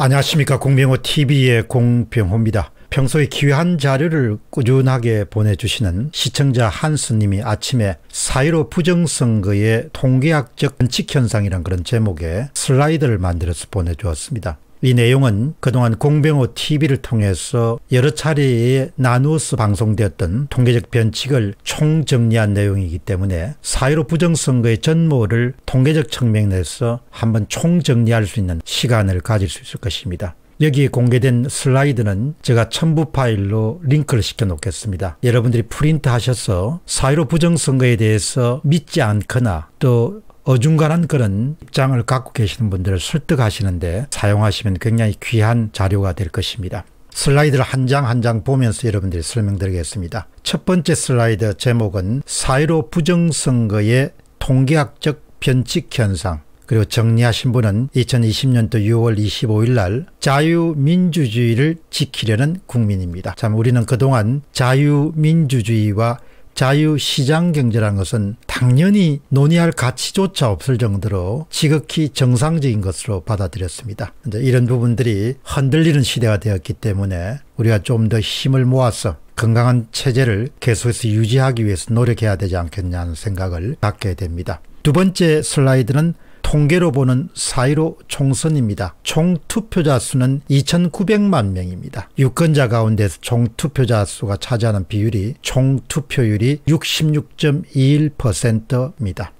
안녕하십니까. 공병호 TV의 공병호입니다. 평소에 귀한 자료를 꾸준하게 보내주시는 시청자 한수님이 아침에 사1로 부정선거의 통계학적 원칙현상이란 그런 제목의 슬라이드를 만들어서 보내주었습니다. 이 내용은 그동안 공병호 TV를 통해서 여러 차례에 나누어서 방송되었던 통계적 변칙을 총정리한 내용이기 때문에 4.15 부정선거의 전모를 통계적 측면에서 한번 총정리할 수 있는 시간을 가질 수 있을 것입니다. 여기에 공개된 슬라이드는 제가 첨부 파일로 링크를 시켜놓겠습니다. 여러분들이 프린트 하셔서 4.15 부정선거에 대해서 믿지 않거나 또 어중간한 그런 입장을 갖고 계시는 분들을 설득하시는데 사용하시면 굉장히 귀한 자료가 될 것입니다. 슬라이드를 한 장 한장 한장 보면서 여러분들이 설명드리겠습니다. 첫 번째 슬라이드 제목은 사회로 부정선거의 통계학적 변칙현상 그리고 정리하신 분은 2020년도 6월 25일 날 자유민주주의를 지키려는 국민입니다. 참 우리는 그동안 자유민주주의와 자유시장 경제란 것은 당연히 논의할 가치조차 없을 정도로 지극히 정상적인 것으로 받아들였습니다. 이런 부분들이 흔들리는 시대가 되었기 때문에 우리가 좀 더 힘을 모아서 건강한 체제를 계속해서 유지하기 위해서 노력해야 되지 않겠냐는 생각을 갖게 됩니다. 두 번째 슬라이드는 통계로 보는 4.15 총선입니다. 총투표자 수는 2,900만 명입니다. 유권자 가운데서 총투표자 수가 차지하는 비율이 총투표율이 66.21%입니다.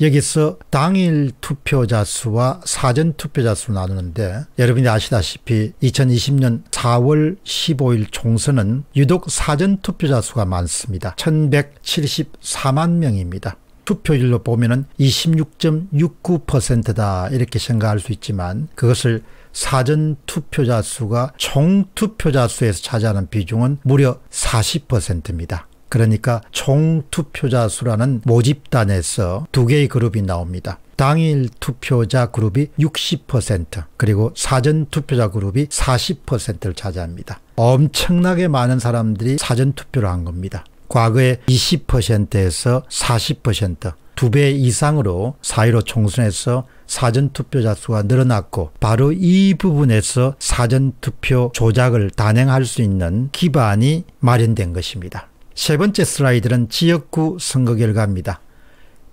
여기서 당일 투표자 수와 사전 투표자 수 나누는데 여러분이 아시다시피 2020년 4월 15일 총선은 유독 사전 투표자 수가 많습니다. 1174만 명입니다. 투표율로 보면은 26.69%다 이렇게 생각할 수 있지만 그것을 사전 투표자 수가 총 투표자 수에서 차지하는 비중은 무려 40%입니다. 그러니까 총 투표자 수라는 모집단에서 두 개의 그룹이 나옵니다. 당일 투표자 그룹이 60% 그리고 사전 투표자 그룹이 40%를 차지합니다. 엄청나게 많은 사람들이 사전 투표를 한 겁니다. 과거의 20%에서 40%두 배 이상으로 사1로 총선에서 사전투표자 수가 늘어났고 바로 이 부분에서 사전투표 조작을 단행할 수 있는 기반이 마련된 것입니다. 세 번째 슬라이드는 지역구 선거 결과입니다.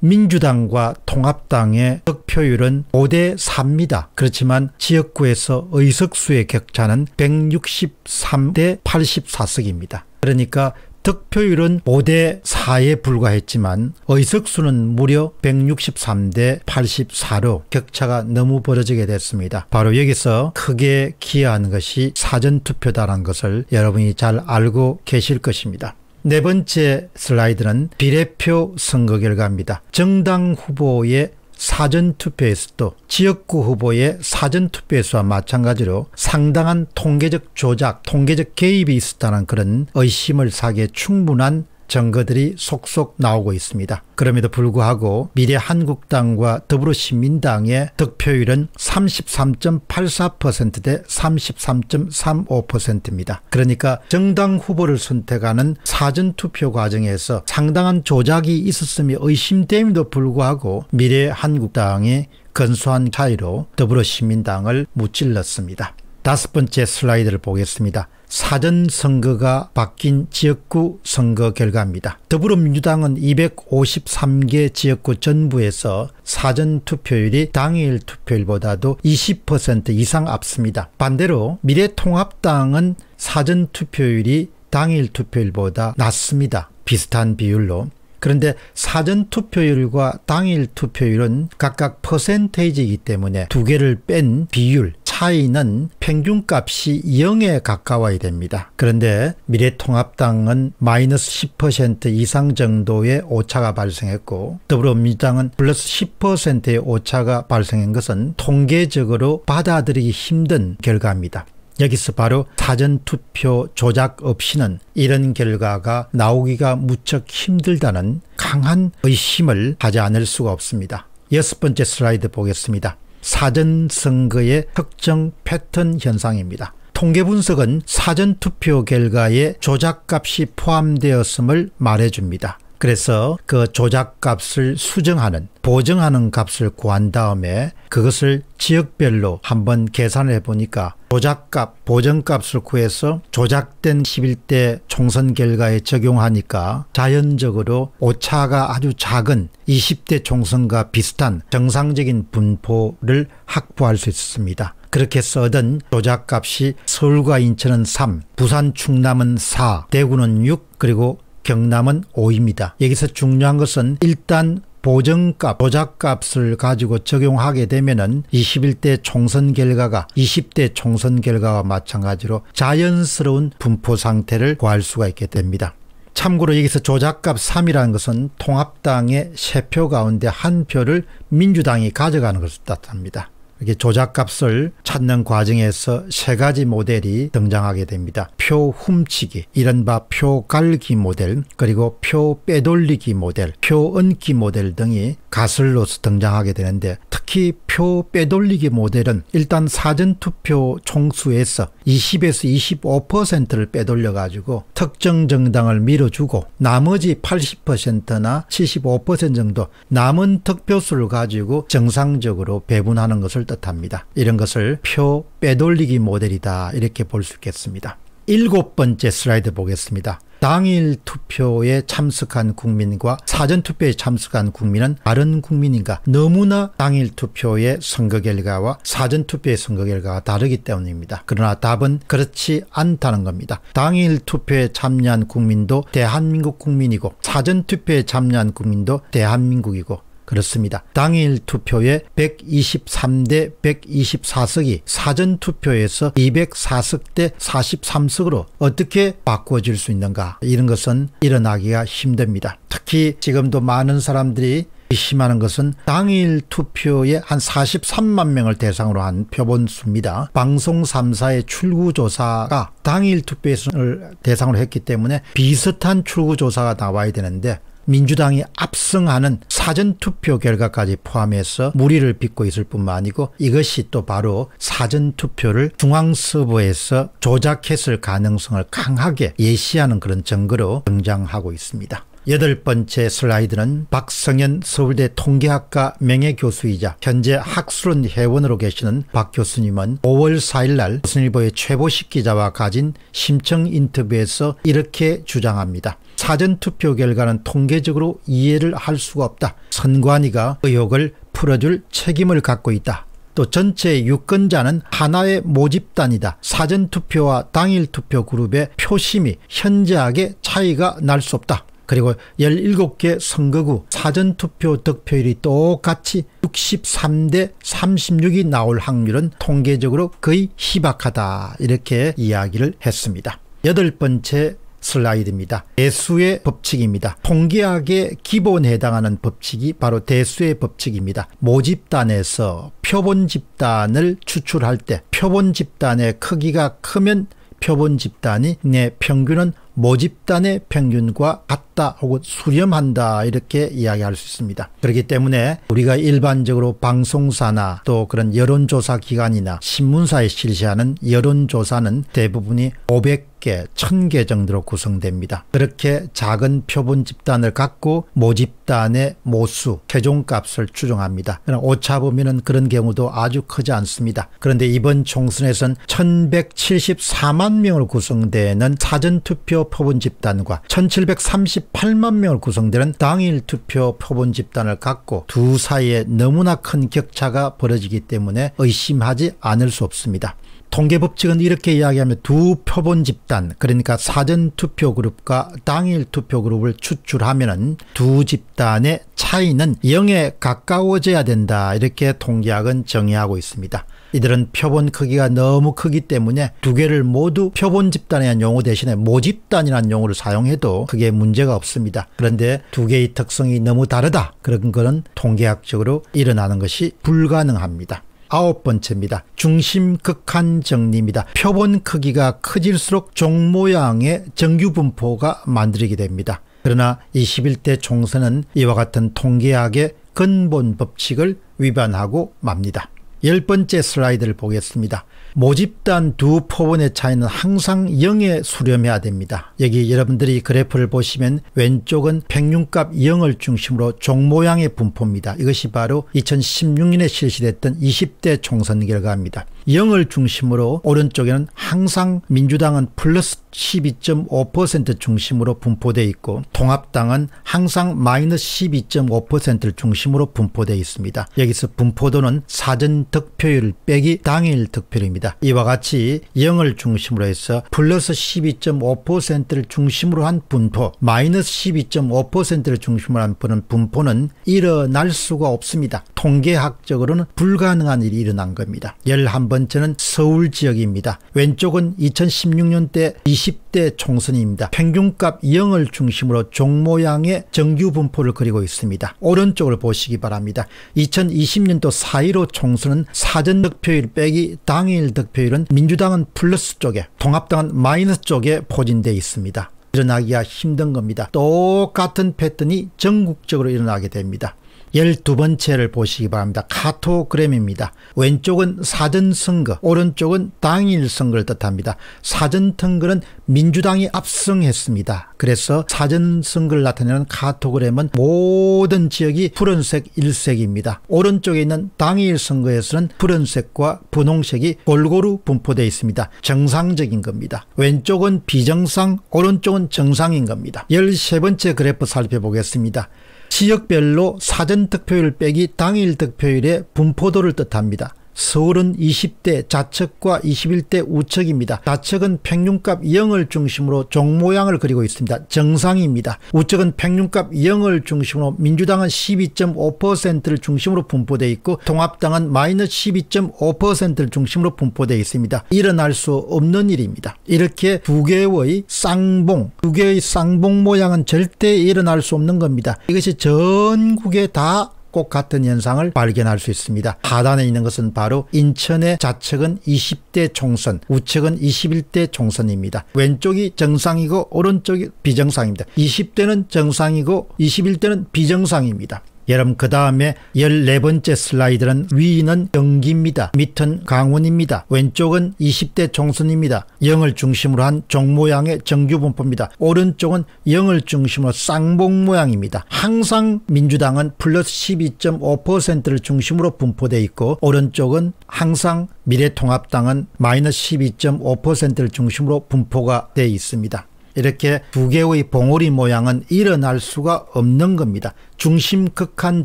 민주당과 통합당의 득표율은 5대 3입니다. 그렇지만 지역구에서 의석수의 격차는 163대 84석입니다. 그러니까 득표율은 5대 4에 불과했지만 의석수는 무려 163대 84로 격차가 너무 벌어지게 됐습니다. 바로 여기서 크게 기여한 것이 사전투표다라는 것을 여러분이 잘 알고 계실 것입니다. 네 번째 슬라이드는 비례표 선거 결과입니다. 정당 후보의 사전투표에서도 지역구 후보의 사전투표에서와 마찬가지로 상당한 통계적 조작, 통계적 개입이 있었다는 그런 의심을 사기에 충분한 증거들이 속속 나오고 있습니다. 그럼에도 불구하고 미래 한국당과 더불어시민당의 득표율은 33.84%대 33.35%입니다. 그러니까 정당 후보를 선택하는 사전투표 과정에서 상당한 조작이 있었음이 의심됨에도 불구하고 미래 한국당이 건수한 차이로 더불어시민당을 무찔렀습니다. 다섯 번째 슬라이드를 보겠습니다. 사전 선거가 바뀐 지역구 선거 결과입니다. 더불어민주당은 253개 지역구 전부에서 사전 투표율이 당일 투표율보다도 20% 이상 앞섭니다. 반대로 미래통합당은 사전 투표율이 당일 투표율보다 낮습니다. 비슷한 비율로. 그런데 사전 투표율과 당일 투표율은 각각 퍼센테이지이기 때문에 두 개를 뺀 비율, 차이는 평균값이 0에 가까워야 됩니다. 그런데 미래통합당은 마이너스 10% 이상 정도의 오차가 발생했고 더불어민주당은 플러스 10%의 오차가 발생한 것은 통계적으로 받아들이기 힘든 결과입니다. 여기서 바로 사전투표 조작 없이는 이런 결과가 나오기가 무척 힘들다는 강한 의심을 하지 않을 수가 없습니다. 여섯 번째 슬라이드 보겠습니다. 사전 선거의 특정 패턴 현상입니다. 통계 분석은 사전 투표 결과에 조작값이 포함되었음을 말해줍니다. 그래서 그 조작값을 수정하는 보정하는 값을 구한 다음에 그것을 지역별로 한번 계산을 해보니까 조작값, 보정값을 구해서 조작된 11대 총선 결과에 적용하니까 자연적으로 오차가 아주 작은 20대 총선과 비슷한 정상적인 분포를 확보할 수 있었습니다. 그렇게 써든 조작값이 서울과 인천은 3, 부산 충남은 4, 대구는 6, 그리고 경남은 5입니다. 여기서 중요한 것은 일단 보정값, 보작값을 가지고 적용하게 되면 은 21대 총선 결과가 20대 총선 결과와 마찬가지로 자연스러운 분포 상태를 구할 수가 있게 됩니다. 참고로 여기서 조작값 3이라는 것은 통합당의 3표 가운데 한 표를 민주당이 가져가는 것을 뜻합니다. 이게 조작값을 찾는 과정에서 세 가지 모델이 등장하게 됩니다. 표 훔치기, 이른바 표 갈기 모델, 그리고 표 빼돌리기 모델, 표 얹기 모델 등이 가설로서 등장하게 되는데 특히 표 빼돌리기 모델은 일단 사전투표 총수에서 20에서 25%를 빼돌려 가지고 특정 정당을 밀어주고 나머지 80%나 75% 정도 남은 득표수를 가지고 정상적으로 배분하는 것을 뜻합니다. 이런 것을 표 빼돌리기 모델이다 이렇게 볼 수 있겠습니다. 일곱 번째 슬라이드 보겠습니다. 당일 투표에 참석한 국민과 사전 투표에 참석한 국민은 다른 국민인가 너무나 당일 투표의 선거 결과와 사전 투표의 선거 결과가 다르기 때문입니다. 그러나 답은 그렇지 않다는 겁니다. 당일 투표에 참여한 국민도 대한민국 국민이고 사전 투표에 참여한 국민도 대한민국이고 그렇습니다. 당일 투표에 123대 124석이 사전 투표에서 204석 대 43석으로 어떻게 바꿔질 수 있는가 이런 것은 일어나기가 힘듭니다. 특히 지금도 많은 사람들이 의심하는 것은 당일 투표에 한 43만 명을 대상으로 한 표본수입니다. 방송 3사의 출구조사가 당일 투표를 대상으로 했기 때문에 비슷한 출구조사가 나와야 되는데 민주당이 압승하는 사전투표 결과까지 포함해서 무리를 빚고 있을 뿐만 아니고 이것이 또 바로 사전투표를 중앙서부에서 조작했을 가능성을 강하게 예시하는 그런 증거로 등장하고 있습니다. 여덟 번째 슬라이드는 박성현 서울대 통계학과 명예교수이자 현재 학술원 회원으로 계시는 박 교수님은 5월 4일 날 조선일보의 최보식 기자와 가진 심청 인터뷰에서 이렇게 주장합니다. 사전투표 결과는 통계적으로 이해를 할 수가 없다. 선관위가 의혹을 풀어줄 책임을 갖고 있다. 또 전체 유권자는 하나의 모집단이다. 사전투표와 당일투표 그룹의 표심이 현저하게 차이가 날 수 없다. 그리고 17개 선거구 사전투표 득표율이 똑같이 63대 36이 나올 확률은 통계적으로 거의 희박하다 이렇게 이야기를 했습니다. 여덟 번째 슬라이드입니다. 대수의 법칙입니다. 통계학의 기본에 해당하는 법칙이 바로 대수의 법칙입니다. 모집단에서 표본 집단을 추출할 때 표본 집단의 크기가 크면 표본 집단이 내 평균은 모집단의 평균과 같다 혹은 수렴한다 이렇게 이야기할 수 있습니다. 그렇기 때문에 우리가 일반적으로 방송사나 또 그런 여론조사 기관이나 신문사에 실시하는 여론조사는 대부분이 500 1 0 0 0개 정도로 구성됩니다. 그렇게 작은 표본 집단을 갖고 모집단의 모수, 최종값을 추정합니다. 오차 범위는 그런 경우도 아주 크지 않습니다. 그런데 이번 총선에선 1174만 명으로 구성되는 사전투표 표본 집단과 1738만 명으로 구성되는 당일 투표 표본 집단을 갖고 두 사이에 너무나 큰 격차가 벌어지기 때문에 의심하지 않을 수 없습니다. 통계법칙은 이렇게 이야기하면 두 표본 집단 그러니까 사전투표 그룹과 당일 투표 그룹을 추출하면 두 집단의 차이는 0에 가까워져야 된다 이렇게 통계학은 정의하고 있습니다. 이들은 표본 크기가 너무 크기 때문에 두 개를 모두 표본 집단이라는 용어 대신에 모집단이라는 용어를 사용해도 크게 문제가 없습니다. 그런데 두 개의 특성이 너무 다르다 그런 거는 통계학적으로 일어나는 것이 불가능합니다. 아홉 번째입니다. 중심 극한 정리입니다. 표본 크기가 커질수록 종 모양의 정규 분포가 만들게 됩니다. 그러나 21대 총선은 이와 같은 통계학의 근본 법칙을 위반하고 맙니다. 열 번째 슬라이드를 보겠습니다. 모집단 두 포번의 차이는 항상 0에 수렴해야 됩니다. 여기 여러분들이 그래프를 보시면 왼쪽은 평균값 0을 중심으로 종 모양의 분포입니다. 이것이 바로 2016년에 실시됐던 20대 총선 결과입니다. 0을 중심으로 오른쪽에는 항상 민주당은 플러스 12.5% 중심으로 분포돼 있고 통합당은 항상 마이너스 12.5%를 중심으로 분포돼 있습니다. 여기서 분포도는 사전 득표율 빼기 당일 득표율입니다. 이와 같이 0을 중심으로 해서 플러스 12.5%를 중심으로 한 분포 마이너스 12.5%를 중심으로 한 분포는 일어날 수가 없습니다. 통계학적으로는 불가능한 일이 일어난 겁니다. 11번째는 서울 지역입니다. 왼쪽은 2016년대 20대 총선입니다. 평균값 0을 중심으로 종모양의 정규 분포를 그리고 있습니다. 오른쪽을 보시기 바랍니다. 2020년도 4.15 총선은 사전 득표율 빼기 당일 득표율은 민주당은 플러스 쪽에 통합당은 마이너스 쪽에 포진되어 있습니다. 일어나기가 힘든 겁니다. 똑같은 패턴이 전국적으로 일어나게 됩니다. 12번째를 보시기 바랍니다. 카토그램입니다. 왼쪽은 사전선거, 오른쪽은 당일선거를 뜻합니다. 사전선거는 민주당이 압승했습니다. 그래서 사전선거를 나타내는 카토그램은 모든 지역이 푸른색 일색입니다. 오른쪽에 있는 당일선거에서는 푸른색과 분홍색이 골고루 분포되어 있습니다. 정상적인 겁니다. 왼쪽은 비정상, 오른쪽은 정상인 겁니다. 13번째 그래프 살펴보겠습니다. 지역별로 사전 득표율 빼기 당일 득표율의 분포도를 뜻합니다. 서울은 20대 좌측과 21대 우측입니다. 좌측은 평균값 0을 중심으로 종 모양을 그리고 있습니다. 정상입니다. 우측은 평균값 0을 중심으로 민주당은 12.5%를 중심으로 분포되어 있고 통합당은 마이너스 12.5%를 중심으로 분포되어 있습니다. 일어날 수 없는 일입니다. 이렇게 두 개의 쌍봉, 두 개의 쌍봉 모양은 절대 일어날 수 없는 겁니다. 이것이 전국에 다꼭 같은 현상을 발견할 수 있습니다. 하단에 있는 것은 바로 인천의 좌측은 20대 총선, 우측은 21대 총선입니다. 왼쪽이 정상이고 오른쪽이 비정상입니다. 20대는 정상이고 21대는 비정상입니다. 여러분 그 다음에 14번째 슬라이드는 위는 경기입니다. 밑은 강원입니다. 왼쪽은 20대 총선입니다. 0을 중심으로 한 종 모양의 정규분포입니다. 오른쪽은 0을 중심으로 쌍봉 모양입니다. 항상 민주당은 플러스 12.5%를 중심으로 분포돼 있고 오른쪽은 항상 미래통합당은 마이너스 12.5%를 중심으로 분포가 돼 있습니다. 이렇게 두 개의 봉오리 모양은 일어날 수가 없는 겁니다. 중심 극한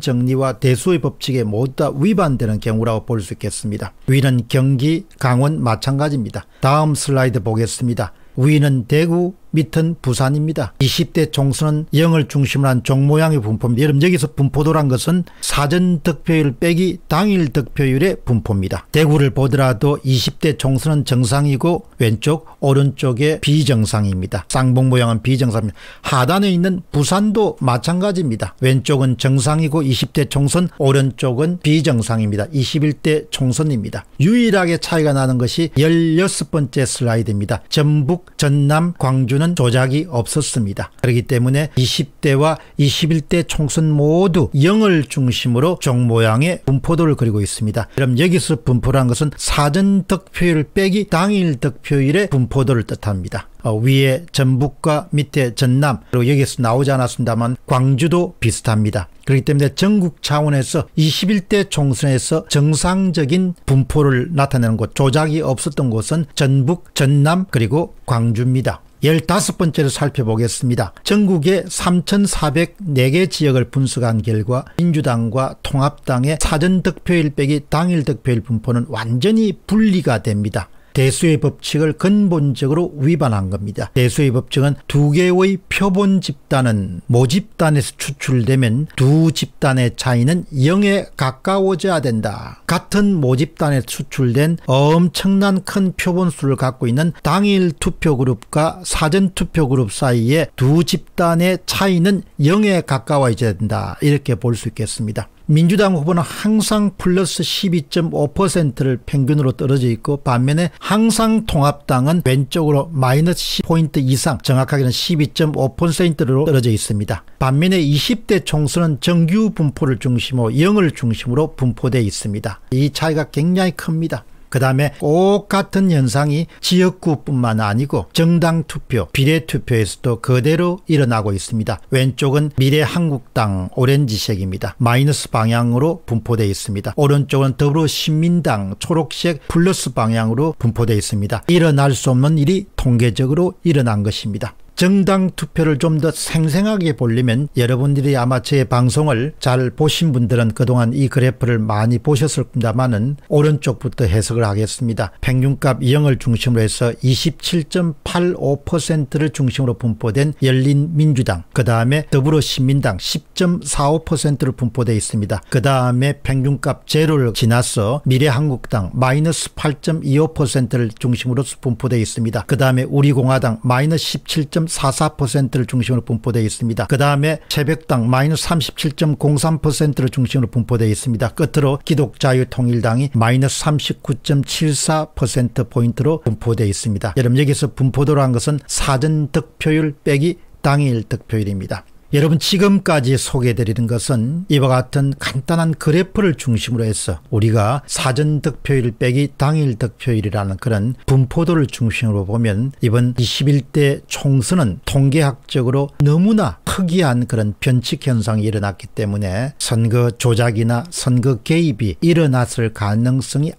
정리와 대수의 법칙에 모두 다 위반되는 경우라고 볼 수 있겠습니다. 위는 경기, 강원 마찬가지입니다. 다음 슬라이드 보겠습니다. 위는 대구, 밑은 부산입니다. 20대 총선은 영을 중심으로 한 종모양의 분포입니다. 여러분 여기서 분포도란 것은 사전 득표율 빼기 당일 득표율의 분포입니다. 대구를 보더라도 20대 총선은 정상이고 왼쪽 오른쪽에 비정상입니다. 쌍봉 모양은 비정상입니다. 하단에 있는 부산도 마찬가지입니다. 왼쪽은 정상이고 20대 총선 오른쪽은 비정상입니다. 21대 총선입니다. 유일하게 차이가 나는 것이 16번째 슬라이드입니다. 전북 전남 광주는 총선은 조작이 없었습니다. 그렇기 때문에 20대와 21대 총선 모두 0을 중심으로 종 모양의 분포도를 그리고 있습니다. 그럼 여기서 분포란 것은 사전 득표율 빼기 당일 득표율의 분포도를 뜻합니다. 어, 위에 전북과 밑에 전남 그리고 여기서 나오지 않았습니다만 광주도 비슷합니다. 그렇기 때문에 전국 차원에서 21대 총선에서 정상적인 분포를 나타내는 곳 조작이 없었던 곳은 전북, 전남 그리고 광주입니다. 15번째로 살펴보겠습니다. 전국의 3,404개 지역을 분석한 결과 민주당과 통합당의 사전 득표일 빼기 당일 득표일 분포는 완전히 분리가 됩니다. 대수의 법칙을 근본적으로 위반한 겁니다. 대수의 법칙은 두 개의 표본 집단은 모집단에서 추출되면 두 집단의 차이는 0에 가까워져야 된다. 같은 모집단에 추출된 엄청난 큰 표본수를 갖고 있는 당일 투표그룹과 사전투표그룹 사이에 두 집단의 차이는 0에 가까워져야 된다. 이렇게 볼 수 있겠습니다. 민주당 후보는 항상 플러스 12.5%를 평균으로 떨어져 있고 반면에 항상 통합당은 왼쪽으로 마이너스 10포인트 이상 정확하게는 12.5%로 떨어져 있습니다. 반면에 20대 총선은 정규 분포를 중심으로 0을 중심으로 분포되어 있습니다. 이 차이가 굉장히 큽니다. 그다음에 똑같은 현상이 지역구뿐만 아니고 정당 투표, 비례 투표에서도 그대로 일어나고 있습니다. 왼쪽은 미래 한국당 오렌지색입니다. 마이너스 방향으로 분포되어 있습니다. 오른쪽은 더불어신민당 초록색 플러스 방향으로 분포되어 있습니다. 일어날 수 없는 일이 통계적으로 일어난 것입니다. 정당 투표를 좀 더 생생하게 보려면 여러분들이 아마 제 방송을 잘 보신 분들은 그동안 이 그래프를 많이 보셨을 겁니다만은 오른쪽부터 해석을 하겠습니다. 평균값 2형을 중심으로 해서 27.85%를 중심으로 분포된 열린민주당 그 다음에 더불어시민당 1 0 4 5를 분포되어 있습니다. 그 다음에 평균값 제로를 지나서 미래한국당 마이너스 8.25%를 중심으로 분포되어 있습니다. 그 다음에 우리공화당 마이너스 17. 3 4 4를 중심으로 분포되어 있습니다. 그 다음에 새벽당 마이너스 37.03%를 중심으로 분포되어 있습니다. 끝으로 기독자유통일당이 마이너스 39.74%포인트로 분포되어 있습니다. 여러분 여기서 분포도라는 것은 사전 득표율 빼기 당일 득표율입니다. 여러분 지금까지 소개해드리는 것은 이와 같은 간단한 그래프를 중심으로 해서 우리가 사전 득표율 빼기 당일 득표율이라는 그런 분포도를 중심으로 보면 이번 21대 총선은 통계학적으로 너무나 특이한 그런 변칙 현상이 일어났기 때문에 선거 조작이나 선거 개입이 일어났을 가능성이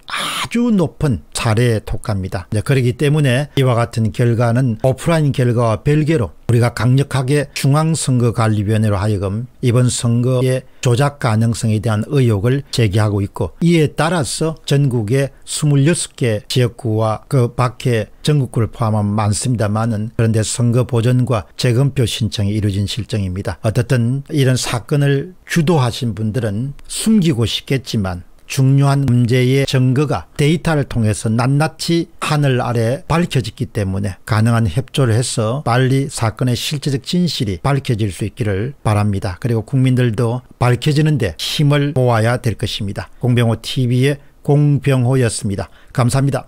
아주 높은 사례 독합니다 그렇기 때문에 이와 같은 결과는 오프라인 결과와 별개로 우리가 강력하게 중앙선거관리위원회로 하여금 이번 선거의 조작 가능성에 대한 의혹을 제기하고 있고 이에 따라서 전국의 26개 지역구와 그 밖에 전국구를 포함한 많습니다만은 그런데 선거 보전과 재검표 신청이 이루어진 실정입니다. 어떻든 이런 사건을 주도하신 분들은 숨기고 싶겠지만 중요한 문제의 증거가 데이터를 통해서 낱낱이 하늘 아래 밝혀졌기 때문에 가능한 협조를 해서 빨리 사건의 실제적 진실이 밝혀질 수 있기를 바랍니다. 그리고 국민들도 밝혀지는데 힘을 모아야 될 것입니다. 공병호 TV의 공병호였습니다. 감사합니다.